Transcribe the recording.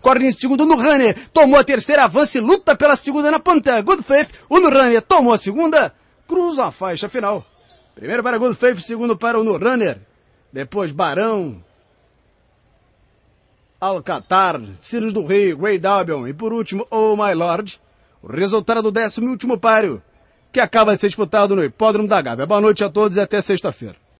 Corre em segundo no runner, tomou a terceira, avança e luta pela segunda na pantera. Good Faith, o no runner, tomou a segunda, cruza a faixa final. Primeiro para Good Faith, segundo para o no runner. Depois Barão, Alcatar, Sirius do Rei, Grey Dalbion e por último Oh My Lord. O resultado do décimo e último páreo, que acaba de ser disputado no Hipódromo da Gávea. Boa noite a todos e até sexta-feira.